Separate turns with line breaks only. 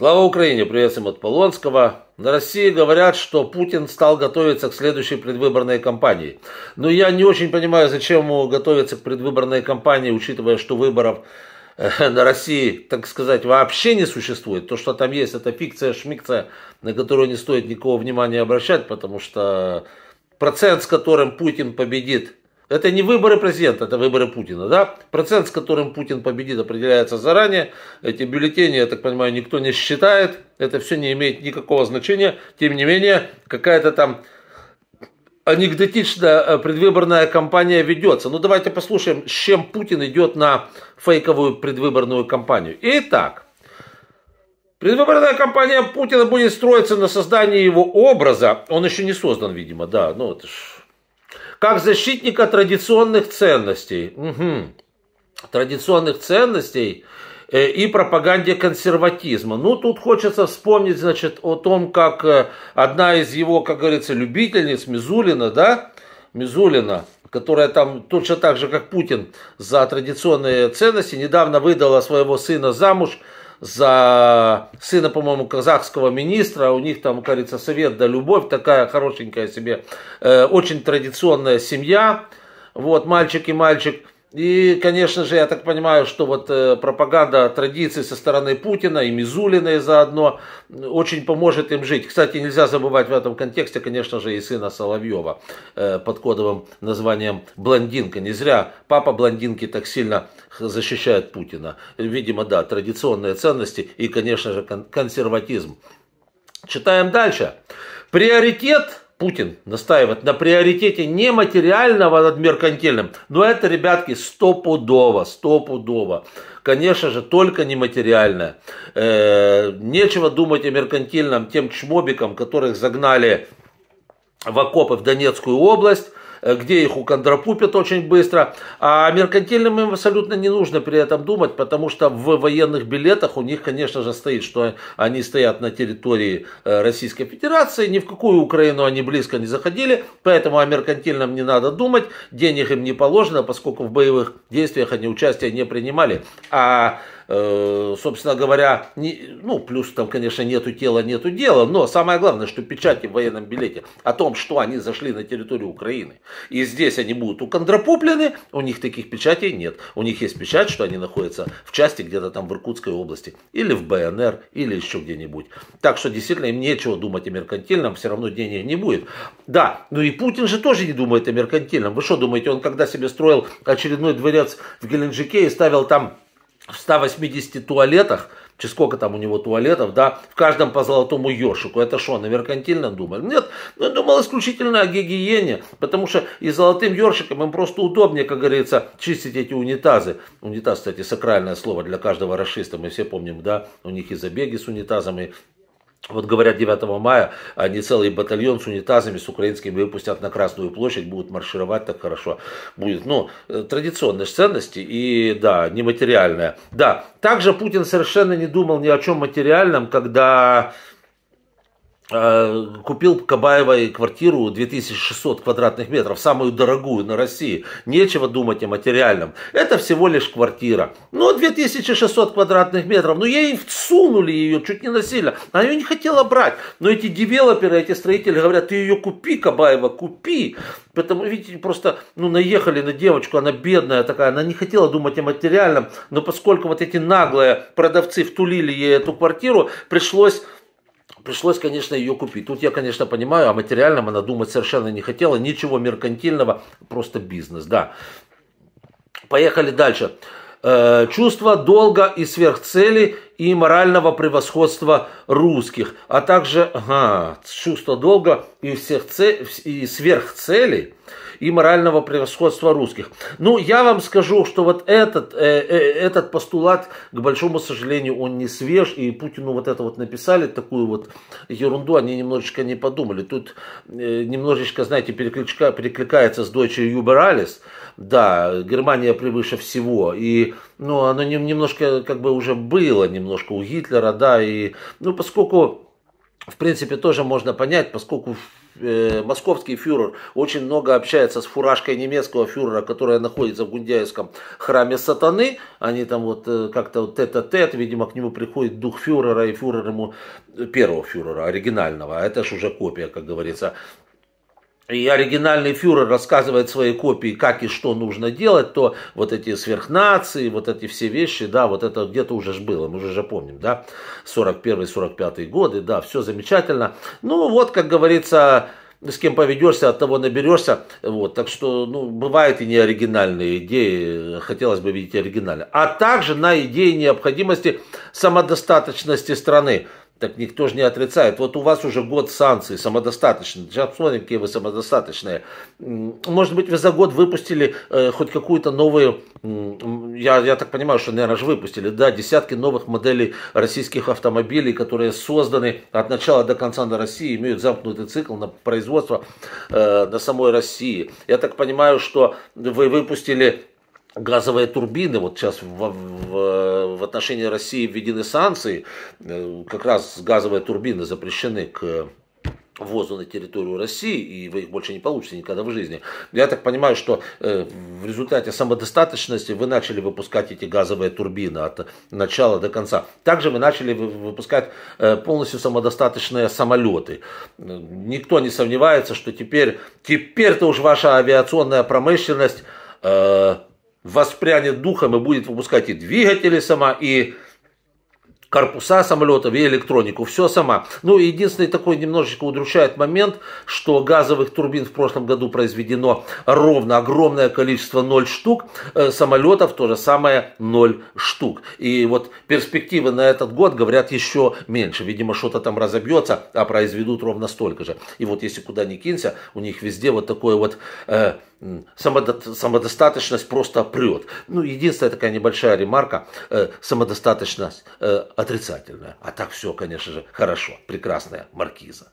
Слава Украине, приветствуем от Полонского. На России говорят, что Путин стал готовиться к следующей предвыборной кампании. Но я не очень понимаю, зачем ему готовиться к предвыборной кампании, учитывая, что выборов э, на России, так сказать, вообще не существует. То, что там есть, это фикция, шмикция, на которую не стоит никакого внимания обращать, потому что процент, с которым Путин победит это не выборы президента, это выборы Путина. Да? Процент, с которым Путин победит, определяется заранее. Эти бюллетени, я так понимаю, никто не считает. Это все не имеет никакого значения. Тем не менее, какая-то там анекдотичная э, предвыборная кампания ведется. Ну давайте послушаем, с чем Путин идет на фейковую предвыборную кампанию. Итак, предвыборная кампания Путина будет строиться на создании его образа. Он еще не создан, видимо, да. Ну, это ж как защитника традиционных ценностей. Угу. Традиционных ценностей э, и пропаганде консерватизма. Ну, тут хочется вспомнить, значит, о том, как э, одна из его, как говорится, любительниц, Мизулина, да, Мизулина, которая там точно так же, как Путин, за традиционные ценности, недавно выдала своего сына замуж за сына, по-моему, казахского министра. У них там, кажется, совет да любовь, такая хорошенькая себе, э, очень традиционная семья. Вот, мальчик и мальчик. И, конечно же, я так понимаю, что вот э, пропаганда традиций со стороны Путина и Мизулина, и заодно очень поможет им жить. Кстати, нельзя забывать в этом контексте, конечно же, и сына Соловьева э, под кодовым названием «Блондинка». Не зря папа блондинки так сильно защищает Путина. Видимо, да, традиционные ценности и, конечно же, консерватизм. Читаем дальше. Приоритет Путин настаивает на приоритете не материального над меркантильным. Но это, ребятки, стопудово, стопудово. Конечно же, только нематериальное. Э, нечего думать о меркантильном тем чмобикам, которых загнали в окопы в Донецкую область, Э, где их укондрапупят очень быстро. А меркантильным им абсолютно не нужно при этом думать, потому что в военных билетах у них, конечно же, стоит, что они стоят на территории э, Российской Федерации, ни в какую Украину они близко не заходили, поэтому о меркантильном не надо думать, денег им не положено, поскольку в боевых действиях они участия не принимали. А Э, собственно говоря, не, ну, плюс там, конечно, нету тела, нету дела, но самое главное, что печати в военном билете о том, что они зашли на территорию Украины, и здесь они будут уконтропуплены, у них таких печатей нет. У них есть печать, что они находятся в части где-то там в Иркутской области, или в БНР, или еще где-нибудь. Так что действительно им нечего думать о меркантильном, все равно денег не будет. Да, ну и Путин же тоже не думает о меркантильном. Вы что думаете, он когда себе строил очередной дворец в Геленджике и ставил там в 180 туалетах, через сколько там у него туалетов, да, в каждом по золотому ёшику. Это что, на меркантильном думали? Нет, ну, я думал исключительно о гигиене, потому что и золотым ёршиком им просто удобнее, как говорится, чистить эти унитазы. Унитаз, кстати, сакральное слово для каждого расиста, мы все помним, да, у них и забеги с унитазом, и вот говорят, 9 мая они целый батальон с унитазами, с украинскими выпустят на Красную площадь, будут маршировать так хорошо. Будет, ну, э, традиционные ценности и, да, нематериальное. Да, также Путин совершенно не думал ни о чем материальном, когда Э, купил Кабаевой квартиру 2600 квадратных метров, самую дорогую на России. Нечего думать о материальном. Это всего лишь квартира. Ну, 2600 квадратных метров. Ну, ей всунули ее чуть не насильно. Она ее не хотела брать. Но эти девелоперы, эти строители говорят, ты ее купи, Кабаева, купи. Потому, видите, просто ну, наехали на девочку, она бедная такая, она не хотела думать о материальном, но поскольку вот эти наглые продавцы втулили ей эту квартиру, пришлось Пришлось, конечно, ее купить. Тут я, конечно, понимаю, о а материальном она думать совершенно не хотела. Ничего меркантильного, просто бизнес, да. Поехали дальше. Э, Чувство долга и сверхцели и морального превосходства русских, а также ага, чувство долга и, всех цель, и сверхцелей и морального превосходства русских. Ну, я вам скажу, что вот этот, э, э, этот постулат, к большому сожалению, он не свеж, и Путину вот это вот написали, такую вот ерунду, они немножечко не подумали. Тут э, немножечко, знаете, перекликается с Deutsche Überalis, да, Германия превыше всего. И, ну, оно немножко, как бы уже было немножко у Гитлера, да, и, ну, поскольку, в принципе, тоже можно понять, поскольку э, московский фюрер очень много общается с фуражкой немецкого фюрера, которая находится в Гундяевском храме сатаны. Они там вот э, как-то вот тет-а-тет, видимо, к нему приходит дух фюрера, и фюрер ему, э, первого фюрера, оригинального, а это же уже копия, как говорится, и оригинальный фюрер рассказывает своей копии, как и что нужно делать, то вот эти сверхнации, вот эти все вещи, да, вот это где-то уже ж было, мы уже же помним, да, 41-45 годы, да, все замечательно. Ну вот, как говорится, с кем поведешься, от того наберешься. Вот, так что, ну, бывают и неоригинальные идеи, хотелось бы видеть оригинальные. А также на идеи необходимости самодостаточности страны. Так никто же не отрицает. Вот у вас уже год санкций самодостаточны. Сейчас посмотрим, какие вы самодостаточные. Может быть, вы за год выпустили э, хоть какую-то новую, э, я, я так понимаю, что, наверное, же выпустили, да, десятки новых моделей российских автомобилей, которые созданы от начала до конца на России, имеют замкнутый цикл на производство э, на самой России. Я так понимаю, что вы выпустили газовые турбины, вот сейчас в, в, в отношении России введены санкции, э, как раз газовые турбины запрещены к ввозу на территорию России, и вы их больше не получите никогда в жизни. Я так понимаю, что э, в результате самодостаточности вы начали выпускать эти газовые турбины от начала до конца. Также вы начали выпускать э, полностью самодостаточные самолеты. Никто не сомневается, что теперь, теперь-то уж ваша авиационная промышленность воспрянет духом и будет выпускать и двигатели сама, и корпуса самолетов и электронику, все сама. Ну, единственный такой немножечко удручает момент, что газовых турбин в прошлом году произведено ровно огромное количество 0 штук, э, самолетов то же самое 0 штук. И вот перспективы на этот год, говорят, еще меньше. Видимо, что-то там разобьется, а произведут ровно столько же. И вот если куда ни кинься, у них везде вот такое вот... Э, самодостаточность просто прет. Ну, единственная такая небольшая ремарка, э, самодостаточность э, отрицательная. А так все, конечно же, хорошо. Прекрасная маркиза.